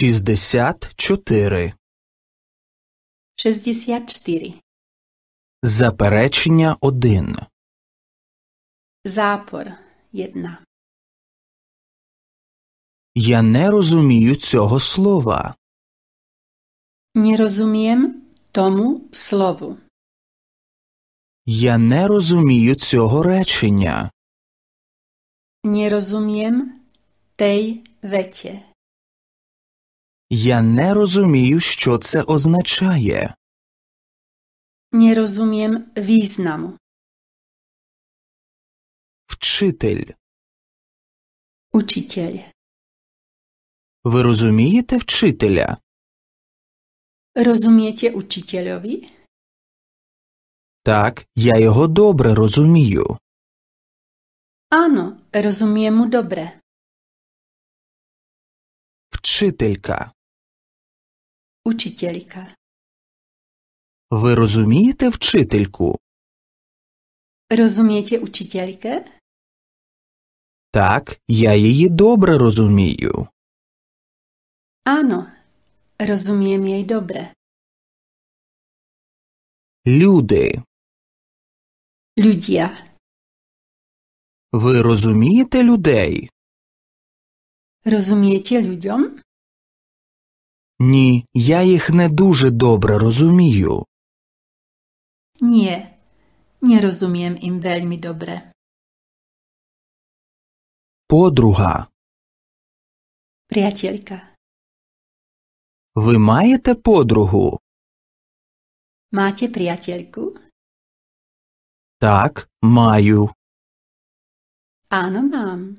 Шістдесят чотири. Шістдесят Заперечення один. Запор єдна. Я не розумію цього слова. Не розумієм тому слову. Я не розумію цього речення. Не розумієм тей вече. Я не розумію, що це означає. Не розумієм významu. Вчитель. Учитель. Ви розумієте вчителя? Розумієте учителеві? Так, я його добре розумію. Ано, розуміємо добре. Вчителька. Учителька. Ви розумієте вчительку? Розумієте учительке? Так, я її добре розумію. Ано, розумієм її добре. Люди. Людя. Ви розумієте людей? Розумієте людям? Ні, я їх не дуже добре розумію. Ні, не розумієм їм вельми добре. Подруга. Приятелька. Ви маєте подругу? Маєте приятельку? Так, маю. Ано, мам.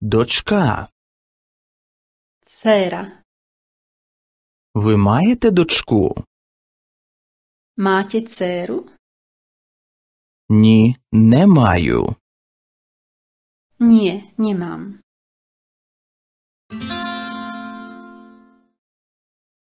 Дочка. Цера, Ви маєте дочку? Маті dceru? Ні, не маю. Ні, не мам.